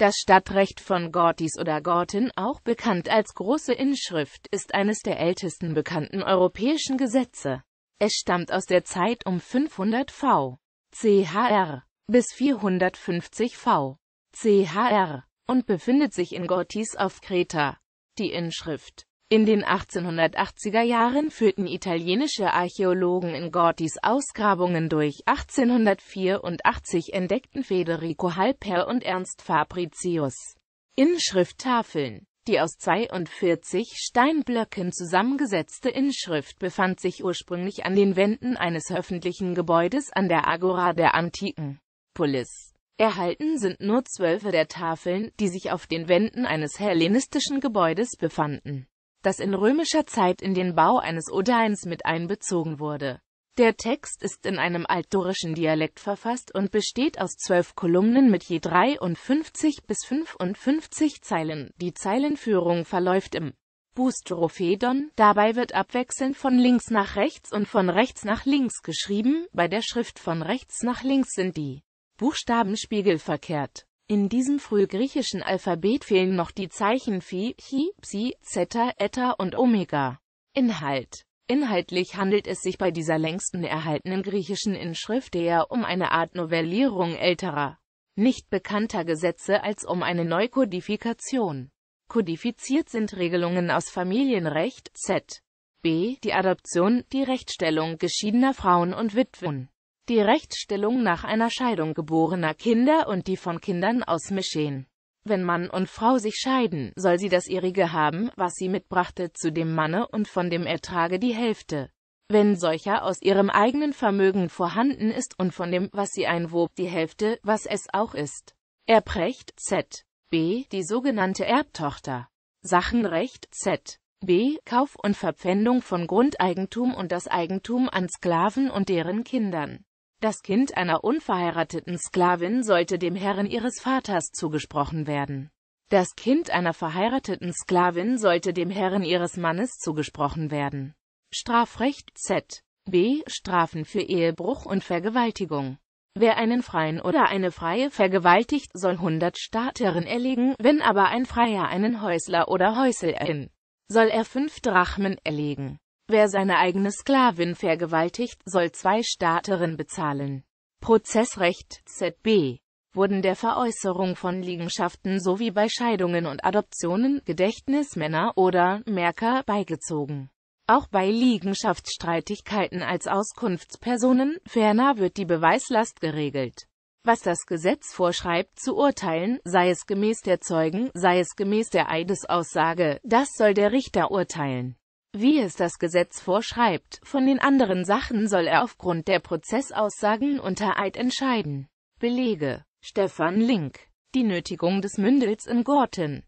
Das Stadtrecht von Gortis oder Gortin, auch bekannt als Große Inschrift, ist eines der ältesten bekannten europäischen Gesetze. Es stammt aus der Zeit um 500 v. chr. bis 450 v. chr. und befindet sich in Gortis auf Kreta. Die Inschrift in den 1880er Jahren führten italienische Archäologen in Gortis Ausgrabungen durch. 1884 entdeckten Federico Halper und Ernst Fabricius Inschrifttafeln. Die aus 42 Steinblöcken zusammengesetzte Inschrift befand sich ursprünglich an den Wänden eines öffentlichen Gebäudes an der Agora der Antiken. Polis. Erhalten sind nur zwölfe der Tafeln, die sich auf den Wänden eines hellenistischen Gebäudes befanden das in römischer Zeit in den Bau eines Odeins mit einbezogen wurde. Der Text ist in einem altdorischen Dialekt verfasst und besteht aus zwölf Kolumnen mit je 53 bis 55 Zeilen. Die Zeilenführung verläuft im Bustrophedon, dabei wird abwechselnd von links nach rechts und von rechts nach links geschrieben, bei der Schrift von rechts nach links sind die Buchstaben spiegelverkehrt. In diesem frühgriechischen Alphabet fehlen noch die Zeichen Phi, Chi, Psi, Zeta, Eta und Omega. Inhalt Inhaltlich handelt es sich bei dieser längsten erhaltenen griechischen Inschrift eher um eine Art Novellierung älterer, nicht bekannter Gesetze als um eine Neukodifikation. Kodifiziert sind Regelungen aus Familienrecht, Z. B. Die Adoption, die Rechtstellung geschiedener Frauen und Witwen die Rechtsstellung nach einer Scheidung geborener Kinder und die von Kindern aus Mischehen. Wenn Mann und Frau sich scheiden, soll sie das ihrige haben, was sie mitbrachte, zu dem Manne und von dem Ertrage die Hälfte. Wenn solcher aus ihrem eigenen Vermögen vorhanden ist und von dem, was sie einwob, die Hälfte, was es auch ist. Erbrecht Z. B. Die sogenannte Erbtochter. Sachenrecht Z. B. Kauf und Verpfändung von Grundeigentum und das Eigentum an Sklaven und deren Kindern. Das Kind einer unverheirateten Sklavin sollte dem Herren ihres Vaters zugesprochen werden. Das Kind einer verheirateten Sklavin sollte dem Herren ihres Mannes zugesprochen werden. Strafrecht Z. B. Strafen für Ehebruch und Vergewaltigung. Wer einen Freien oder eine Freie vergewaltigt, soll 100 Staateren erlegen, wenn aber ein Freier einen Häusler oder Häuselin, soll er 5 Drachmen erlegen. Wer seine eigene Sklavin vergewaltigt, soll zwei Starterin bezahlen. Prozessrecht ZB wurden der Veräußerung von Liegenschaften sowie bei Scheidungen und Adoptionen Gedächtnismänner oder Merker beigezogen. Auch bei Liegenschaftsstreitigkeiten als Auskunftspersonen, ferner wird die Beweislast geregelt. Was das Gesetz vorschreibt zu urteilen, sei es gemäß der Zeugen, sei es gemäß der Eidesaussage, das soll der Richter urteilen wie es das Gesetz vorschreibt. Von den anderen Sachen soll er aufgrund der Prozessaussagen unter Eid entscheiden. Belege Stefan Link Die Nötigung des Mündels in Gorten